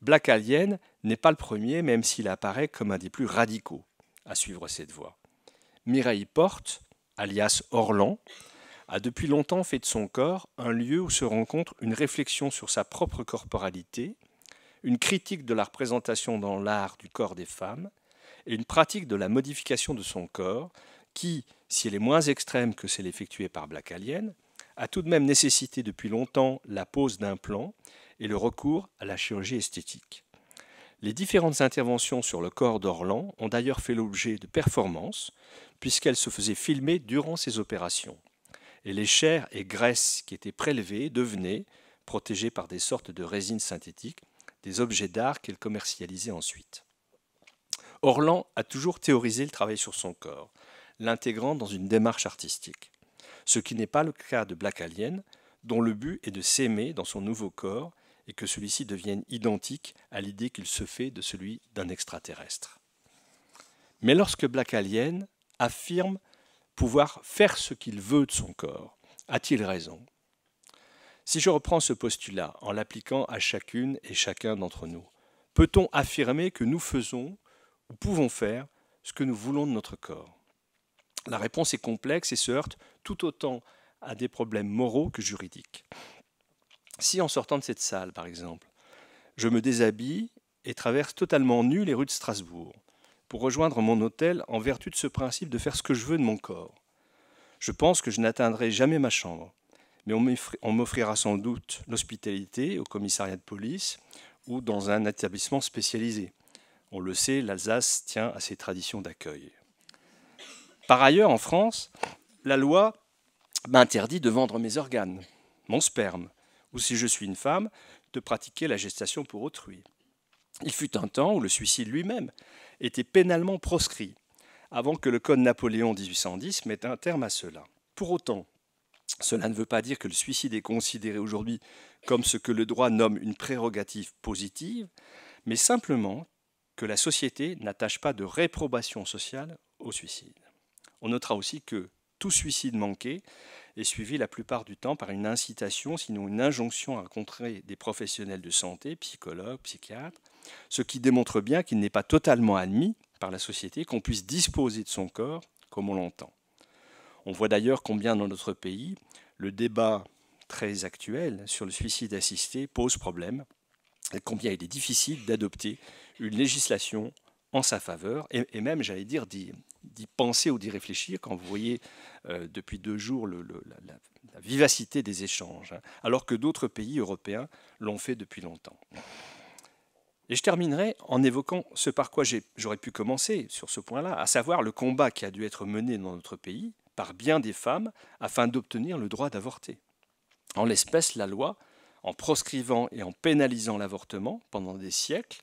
Black Alien n'est pas le premier, même s'il apparaît comme un des plus radicaux à suivre cette voie. Mireille Porte, alias Orlan, a depuis longtemps fait de son corps un lieu où se rencontre une réflexion sur sa propre corporalité, une critique de la représentation dans l'art du corps des femmes et une pratique de la modification de son corps qui, si elle est moins extrême que celle effectuée par Black Alien, a tout de même nécessité depuis longtemps la pose d'implants et le recours à la chirurgie esthétique. Les différentes interventions sur le corps d'Orlan ont d'ailleurs fait l'objet de performances, puisqu'elles se faisaient filmer durant ces opérations. Et les chairs et graisses qui étaient prélevées devenaient, protégées par des sortes de résines synthétiques, des objets d'art qu'elle commercialisait ensuite. Orlan a toujours théorisé le travail sur son corps, l'intégrant dans une démarche artistique. Ce qui n'est pas le cas de Black Alien, dont le but est de s'aimer dans son nouveau corps et que celui-ci devienne identique à l'idée qu'il se fait de celui d'un extraterrestre. Mais lorsque Black Alien affirme pouvoir faire ce qu'il veut de son corps, a-t-il raison Si je reprends ce postulat en l'appliquant à chacune et chacun d'entre nous, peut-on affirmer que nous faisons ou pouvons faire ce que nous voulons de notre corps La réponse est complexe et se heurte tout autant à des problèmes moraux que juridiques. Si en sortant de cette salle, par exemple, je me déshabille et traverse totalement nu les rues de Strasbourg, pour rejoindre mon hôtel en vertu de ce principe de faire ce que je veux de mon corps, je pense que je n'atteindrai jamais ma chambre, mais on m'offrira sans doute l'hospitalité au commissariat de police ou dans un établissement spécialisé. On le sait, l'Alsace tient à ses traditions d'accueil. Par ailleurs, en France, la loi m'interdit de vendre mes organes, mon sperme, ou si je suis une femme, de pratiquer la gestation pour autrui. Il fut un temps où le suicide lui-même était pénalement proscrit, avant que le Code Napoléon 1810 mette un terme à cela. Pour autant, cela ne veut pas dire que le suicide est considéré aujourd'hui comme ce que le droit nomme une prérogative positive, mais simplement que la société n'attache pas de réprobation sociale au suicide. On notera aussi que tout suicide manqué est suivi la plupart du temps par une incitation, sinon une injonction à rencontrer des professionnels de santé, psychologues, psychiatres, ce qui démontre bien qu'il n'est pas totalement admis par la société qu'on puisse disposer de son corps comme on l'entend. On voit d'ailleurs combien dans notre pays, le débat très actuel sur le suicide assisté pose problème et combien il est difficile d'adopter une législation en sa faveur et, même, j'allais dire, d'y penser ou d'y réfléchir quand vous voyez euh, depuis deux jours la, vivacité des échanges, hein, alors que d'autres pays européens l'ont fait depuis longtemps. Et je terminerai en évoquant ce par quoi j'aurais pu commencer sur ce point-là, à savoir le combat qui a dû être mené dans notre pays par bien des femmes afin d'obtenir le droit d'avorter. En l'espèce, la loi, en proscrivant et en pénalisant l'avortement pendant des siècles,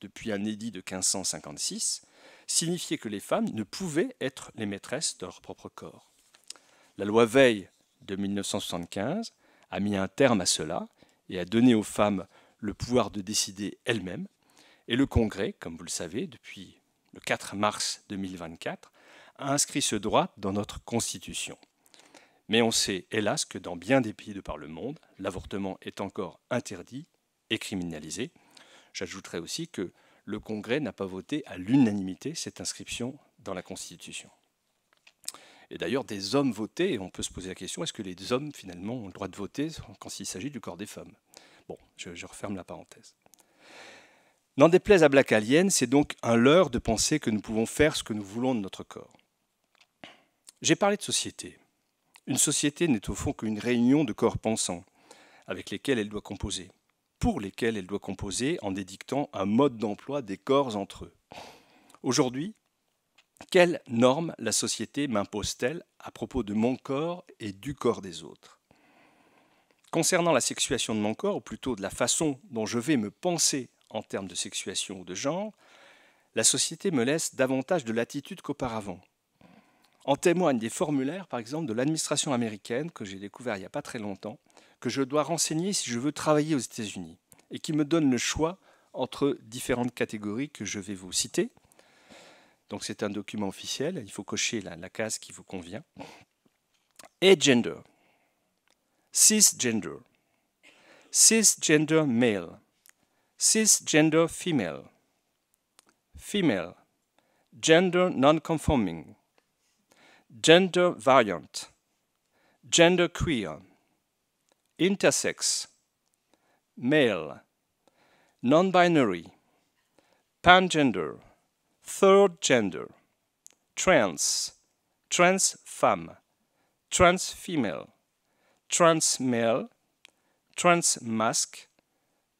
depuis un édit de 1556, signifiait que les femmes ne pouvaient être les maîtresses de leur propre corps. La loi Veil de 1975 a mis un terme à cela et a donné aux femmes le pouvoir de décider elles-mêmes. Et le Congrès, comme vous le savez, depuis le 4 mars 2024, a inscrit ce droit dans notre Constitution. Mais on sait, hélas, que dans bien des pays de par le monde, l'avortement est encore interdit et criminalisé. J'ajouterai aussi que le Congrès n'a pas voté à l'unanimité cette inscription dans la Constitution. Et d'ailleurs, des hommes votés, et on peut se poser la question, est-ce que les hommes, finalement, ont le droit de voter quand il s'agit du corps des femmes Bon, je, je, referme la parenthèse. N'en déplaise à Black Alien, c'est donc un leurre de penser que nous pouvons faire ce que nous voulons de notre corps. J'ai parlé de société. Une société n'est au fond qu'une réunion de corps pensants avec lesquels elle doit composer pour lesquels elle doit composer en dédictant un mode d'emploi des corps entre eux. Aujourd'hui, quelles normes la société m'impose-t-elle à propos de mon corps et du corps des autres Concernant la sexuation de mon corps, ou plutôt de la façon dont je vais me penser en termes de sexuation ou de genre, la société me laisse davantage de latitude qu'auparavant. En témoignent des formulaires, par exemple, de l'administration américaine que j'ai découvert il n'y a pas très longtemps, que je dois renseigner si je veux travailler aux États-Unis et qui me donne le choix entre différentes catégories que je vais vous citer. Donc c'est un document officiel, il faut cocher la, case qui vous convient. Et gender. Cisgender. Cisgender male. Cisgender female. Female. Gender non-conforming. Gender variant. Gender queer. intersex, male, non binary, pangender, third gender, trans, trans femme, trans female, trans male, trans mask,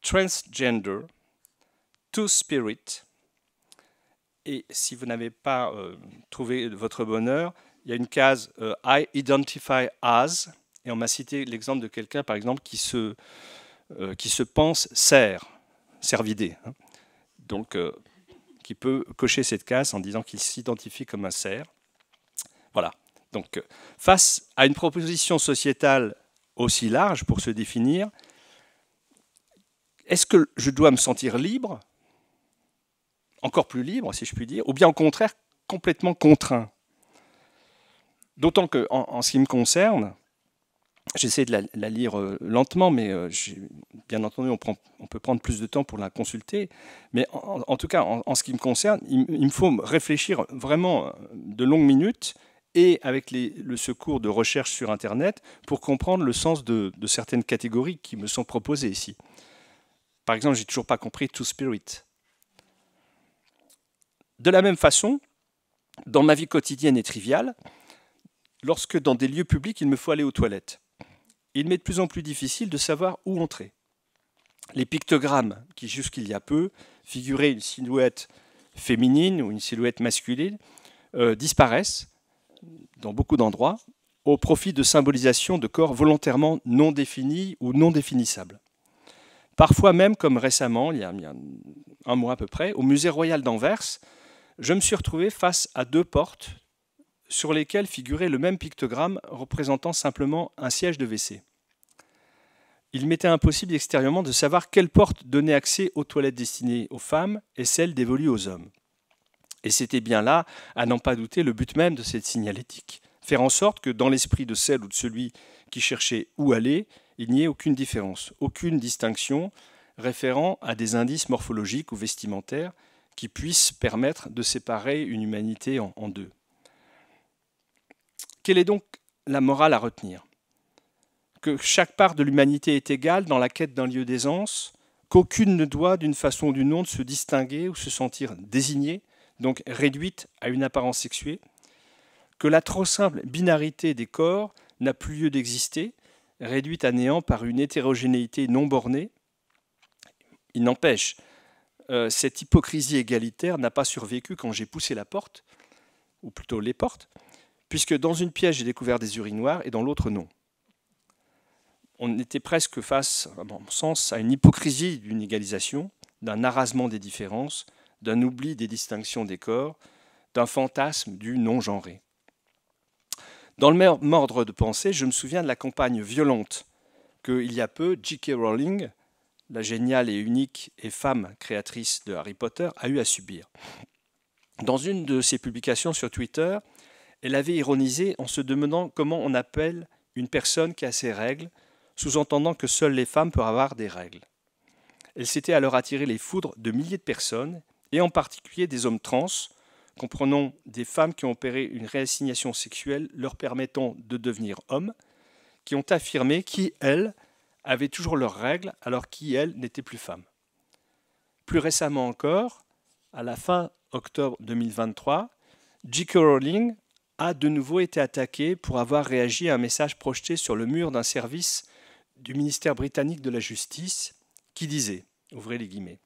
transgender, two spirit. Et si vous n'avez pas euh, trouvé votre bonheur, il y a une case euh, I identify as Et on m'a cité l'exemple de quelqu'un, par exemple, qui se, euh, qui se pense serre, servidé, hein. Donc, euh, qui peut cocher cette casse en disant qu'il s'identifie comme un serre. Voilà. Donc, face à une proposition sociétale aussi large pour se définir, est-ce que je dois me sentir libre, encore plus libre si je puis dire, ou bien au contraire complètement contraint D'autant que, en, ce qui me concerne, J'essaie de la, lire euh, lentement, mais euh, bien entendu, on, peut prendre plus de temps pour la consulter. Mais en, tout cas, en, ce qui me concerne, il, me faut réfléchir vraiment euh, de longues minutes et avec le secours de recherche sur Internet pour comprendre le sens de, certaines catégories qui me sont proposées ici. Par exemple, j'ai toujours pas compris To Spirit. De la même façon, dans ma vie quotidienne et triviale, lorsque dans des lieux publics, il me faut aller aux toilettes il m'est de plus en plus difficile de savoir où entrer. Les pictogrammes, qui jusqu'il y a peu figuraient une silhouette féminine ou une silhouette masculine, euh, disparaissent dans beaucoup d'endroits au profit de symbolisations de corps volontairement non définis ou non définissables. Parfois même, comme récemment, il y a un mois à peu près, au Musée royal d'Anvers, je me suis retrouvé face à deux portes sur lesquels figurait le même pictogramme représentant simplement un siège de WC. Il m'était impossible extérieurement de savoir quelle porte donnait accès aux toilettes destinées aux femmes et celles dévolues aux hommes. Et c'était bien là, à n'en pas douter, le but même de cette signalétique. Faire en sorte que dans l'esprit de celle ou de celui qui cherchait où aller, il n'y ait aucune différence, aucune distinction référant à des indices morphologiques ou vestimentaires qui puissent permettre de séparer une humanité en, en deux. Quelle est donc la morale à retenir Que chaque part de l'humanité est égale dans la quête d'un lieu d'aisance, qu'aucune ne doit d'une façon ou d'une autre se distinguer ou se sentir désignée, donc réduite à une apparence sexuée, que la trop simple binarité des corps n'a plus lieu d'exister, réduite à néant par une hétérogénéité non bornée. Il n'empêche, euh, cette hypocrisie égalitaire n'a pas survécu quand j'ai poussé la porte, ou plutôt les portes, puisque dans une pièce, j'ai découvert des urinoirs et dans l'autre, non. On était presque face, à mon sens, à une hypocrisie d'une égalisation, d'un arasement des différences, d'un oubli des distinctions des corps, d'un fantasme du non-genré. Dans le même ordre de pensée, je me souviens de la campagne violente que, il y a peu, J.K. Rowling, la géniale et unique et femme créatrice de Harry Potter, a eu à subir. Dans une de ses publications sur Twitter, elle avait ironisé en se demandant comment on appelle une personne qui a ses règles, sous-entendant que seules les femmes peuvent avoir des règles. Elle s'était alors attirée les foudres de milliers de personnes, et en particulier des hommes trans, comprenant des femmes qui ont opéré une réassignation sexuelle leur permettant de devenir hommes, qui ont affirmé qui, elles, avaient toujours leurs règles alors qui, elles, n'étaient plus femmes. Plus récemment encore, à la fin octobre 2023, J.K. Rowling a de nouveau été attaqué pour avoir réagi à un message projeté sur le mur d'un service du ministère britannique de la Justice qui disait, ouvrez les guillemets,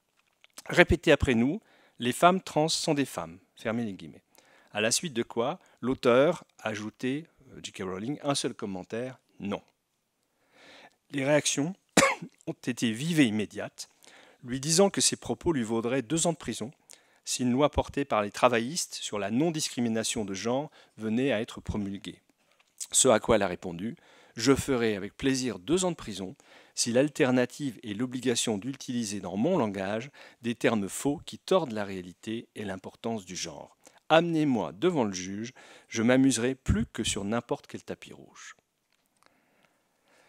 Répétez après nous, les femmes trans sont des femmes, fermez les guillemets. À la suite de quoi, l'auteur a ajouté, euh, J.K. Rowling, un seul commentaire, non. Les réactions ont été vives et immédiates, lui disant que ses propos lui vaudraient deux ans de prison, si une loi portée par les travaillistes sur la non-discrimination de genre venait à être promulguée. Ce à quoi elle a répondu Je ferai avec plaisir deux ans de prison si l'alternative est l'obligation d'utiliser dans mon langage des termes faux qui tordent la réalité et l'importance du genre. Amenez-moi devant le juge, je m'amuserai plus que sur n'importe quel tapis rouge.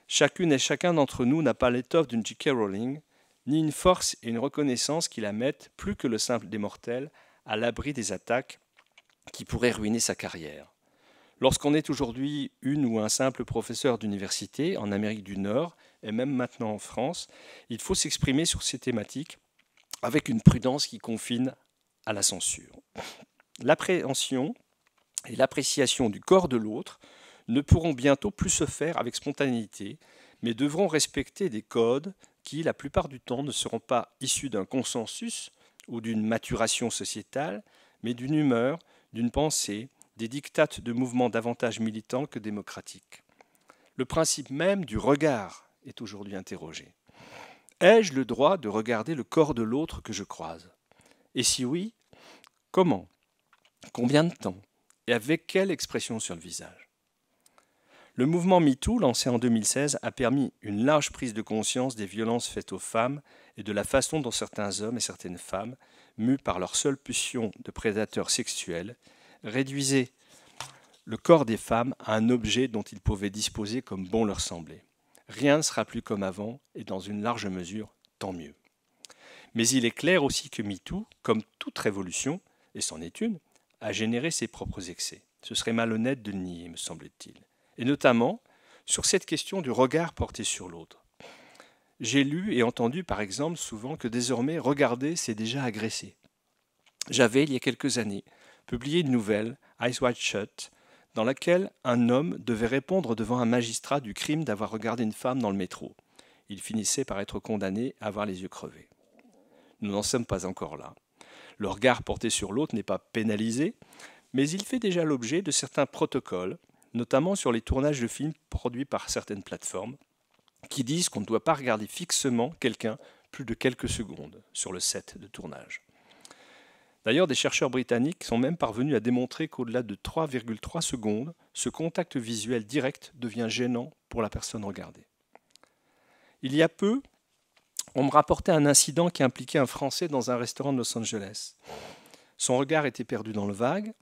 Chacune et chacun d'entre nous n'a pas l'étoffe d'une J.K. Rowling, ni une force et une reconnaissance qui la mettent, plus que le simple des mortels, à l'abri des attaques qui pourraient ruiner sa carrière. Lorsqu'on est aujourd'hui une ou un simple professeur d'université en Amérique du Nord, et même maintenant en France, il faut s'exprimer sur ces thématiques avec une prudence qui confine à la censure. L'appréhension et l'appréciation du corps de l'autre ne pourront bientôt plus se faire avec spontanéité, mais devront respecter des codes, qui, la plupart du temps, ne seront pas issus d'un consensus ou d'une maturation sociétale, mais d'une humeur, d'une pensée, des dictates de mouvements davantage militants que démocratiques. Le principe même du regard est aujourd'hui interrogé. Ai-je le droit de regarder le corps de l'autre que je croise Et si oui, comment Combien de temps Et avec quelle expression sur le visage le mouvement MeToo, lancé en 2016, a permis une large prise de conscience des violences faites aux femmes et de la façon dont certains hommes et certaines femmes, mus par leur seule pulsion de prédateurs sexuels, réduisaient le corps des femmes à un objet dont ils pouvaient disposer comme bon leur semblait. Rien ne sera plus comme avant, et dans une large mesure, tant mieux. Mais il est clair aussi que MeToo, comme toute révolution, et c'en est une, a généré ses propres excès. Ce serait malhonnête de nier, me semble-t-il et notamment sur cette question du regard porté sur l'autre. J'ai lu et entendu par exemple souvent que désormais regarder, c'est déjà agresser. J'avais, il y a quelques années, publié une nouvelle, Eyes Wide Shut, dans laquelle un homme devait répondre devant un magistrat du crime d'avoir regardé une femme dans le métro. Il finissait par être condamné à avoir les yeux crevés. Nous n'en sommes pas encore là. Le regard porté sur l'autre n'est pas pénalisé, mais il fait déjà l'objet de certains protocoles notamment sur les tournages de films produits par certaines plateformes, qui disent qu'on ne doit pas regarder fixement quelqu'un plus de quelques secondes sur le set de tournage. D'ailleurs, des chercheurs britanniques sont même parvenus à démontrer qu'au-delà de 3,3 secondes, ce contact visuel direct devient gênant pour la personne regardée. Il y a peu, on me rapportait un incident qui impliquait un Français dans un restaurant de Los Angeles. Son regard était perdu dans le vague,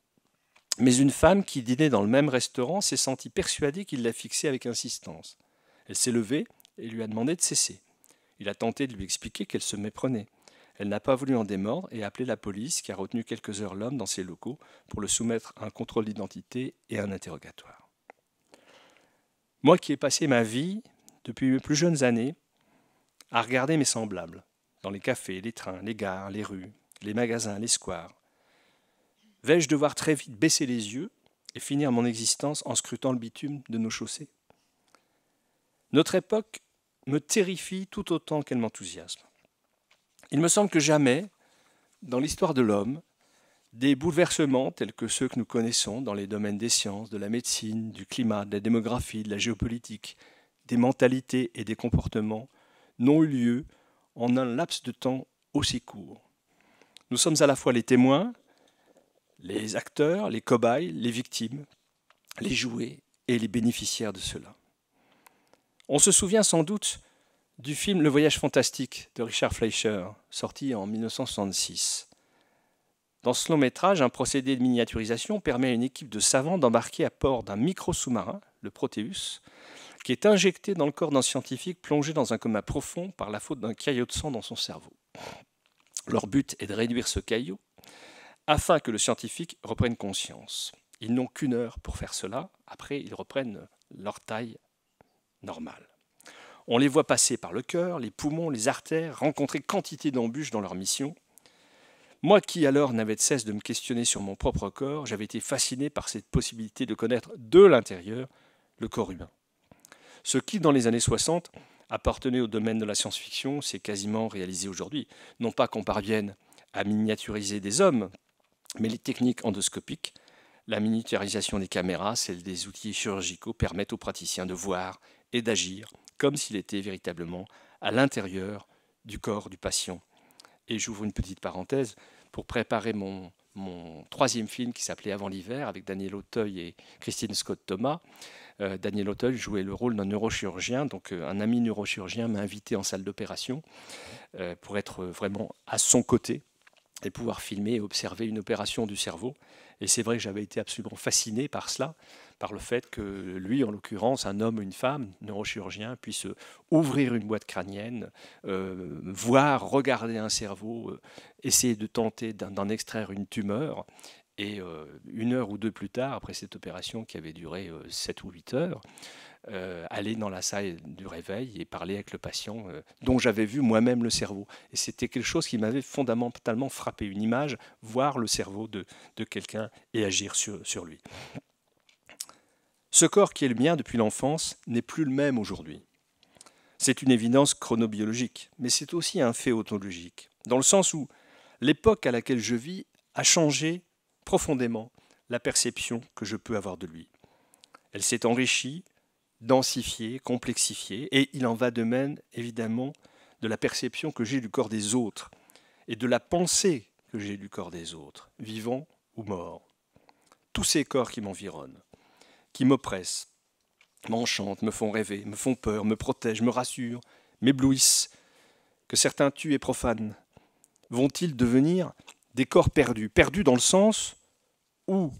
mais une femme qui dînait dans le même restaurant s'est sentie persuadée qu'il la fixée avec insistance. Elle s'est levée et lui a demandé de cesser. Il a tenté de lui expliquer qu'elle se méprenait. Elle n'a pas voulu en démordre et a appelé la police qui a retenu quelques heures l'homme dans ses locaux pour le soumettre à un contrôle d'identité et à un interrogatoire. Moi qui ai passé ma vie, depuis mes plus jeunes années, à regarder mes semblables, dans les cafés, les trains, les gares, les rues, les magasins, les squares, Vais-je devoir très vite baisser les yeux et finir mon existence en scrutant le bitume de nos chaussées Notre époque me terrifie tout autant qu'elle m'enthousiasme. Il me semble que jamais, dans l'histoire de l'homme, des bouleversements tels que ceux que nous connaissons dans les domaines des sciences, de la médecine, du climat, de la démographie, de la géopolitique, des mentalités et des comportements n'ont eu lieu en un laps de temps aussi court. Nous sommes à la fois les témoins, les acteurs, les cobayes, les victimes, les jouets et les bénéficiaires de cela. On se souvient sans doute du film Le Voyage fantastique de Richard Fleischer, sorti en 1966. Dans ce long métrage, un procédé de miniaturisation permet à une équipe de savants d'embarquer à port d'un micro-sous-marin, le Proteus, qui est injecté dans le corps d'un scientifique plongé dans un coma profond par la faute d'un caillot de sang dans son cerveau. Leur but est de réduire ce caillot afin que le scientifique reprenne conscience. Ils n'ont qu'une heure pour faire cela, après ils reprennent leur taille normale. On les voit passer par le cœur, les poumons, les artères, rencontrer quantité d'embûches dans leur mission. Moi qui alors n'avais de cesse de me questionner sur mon propre corps, j'avais été fasciné par cette possibilité de connaître de l'intérieur le corps humain. Ce qui, dans les années 60, appartenait au domaine de la science-fiction, s'est quasiment réalisé aujourd'hui. Non pas qu'on parvienne à miniaturiser des hommes, mais les techniques endoscopiques, la miniaturisation des caméras, celle des outils chirurgicaux permettent aux praticiens de voir et d'agir comme s'il était véritablement à l'intérieur du corps du patient. Et j'ouvre une petite parenthèse pour préparer mon, troisième film qui s'appelait Avant l'hiver avec Daniel Auteuil et Christine Scott Thomas. Euh, Daniel Auteuil jouait le rôle d'un neurochirurgien, donc euh, un ami neurochirurgien m'a invité en salle d'opération euh, pour être vraiment à son côté et pouvoir filmer et observer une opération du cerveau. Et c'est vrai que j'avais été absolument fasciné par cela, par le fait que lui, en l'occurrence, un homme, ou une femme, neurochirurgien, puisse euh, ouvrir une boîte crânienne, euh, voir, regarder un cerveau, euh, essayer de tenter d'en extraire une tumeur. Et une heure ou deux plus tard, après cette opération qui avait duré 7 ou 8 heures, euh, aller dans la salle du réveil et parler avec le patient euh, dont j'avais vu moi-même le cerveau. Et c'était quelque chose qui m'avait fondamentalement frappé, une image, voir le cerveau de, de quelqu'un et agir sur, sur lui. Ce corps qui est le mien depuis l'enfance n'est plus le même aujourd'hui. C'est une évidence chronobiologique, mais c'est aussi un fait ontologique, dans le sens où l'époque à laquelle je vis a changé profondément la perception que je peux avoir de lui. Elle s'est enrichie densifié, complexifié, et il en va de même, évidemment, de la perception que j'ai du corps des autres, et de la pensée que j'ai du corps des autres, vivant ou morts. Tous ces corps qui m'environnent, qui m'oppressent, m'enchantent, me font rêver, me font peur, me protègent, me rassurent, m'éblouissent, que certains tuent et profanent, vont-ils devenir des corps perdus, perdus dans le sens où,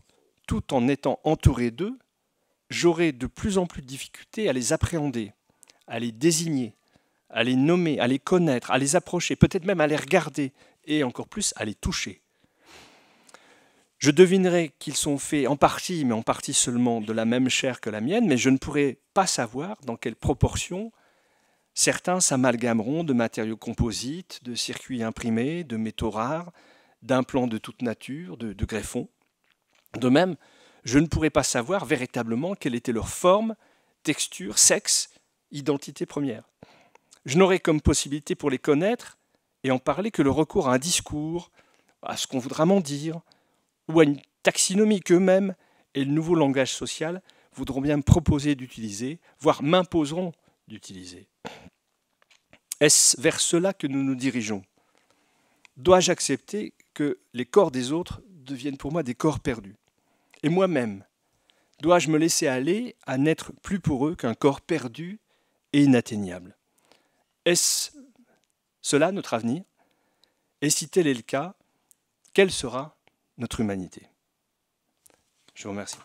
tout en étant entourés d'eux, j'aurai de plus en plus de difficultés à les appréhender, à les désigner, à les nommer, à les connaître, à les approcher, peut-être même à les regarder et encore plus à les toucher. Je devinerai qu'ils sont faits en partie, mais en partie seulement, de la même chair que la mienne, mais je ne pourrai pas savoir dans quelle proportion certains s'amalgameront de matériaux composites, de circuits imprimés, de métaux rares, d'implants de toute nature, de greffons. De même, je ne pourrais pas savoir véritablement quelle était leur forme, texture, sexe, identité première. Je n'aurais comme possibilité pour les connaître et en parler que le recours à un discours, à ce qu'on voudra m'en dire, ou à une taxinomie qu'eux-mêmes et le nouveau langage social voudront bien me proposer d'utiliser, voire m'imposeront d'utiliser. Est-ce vers cela que nous nous dirigeons Dois-je accepter que les corps des autres deviennent pour moi des corps perdus et moi-même, dois-je me laisser aller à n'être plus pour eux qu'un corps perdu et inatteignable Est-ce cela notre avenir Et si tel est le cas, quelle sera notre humanité Je vous remercie.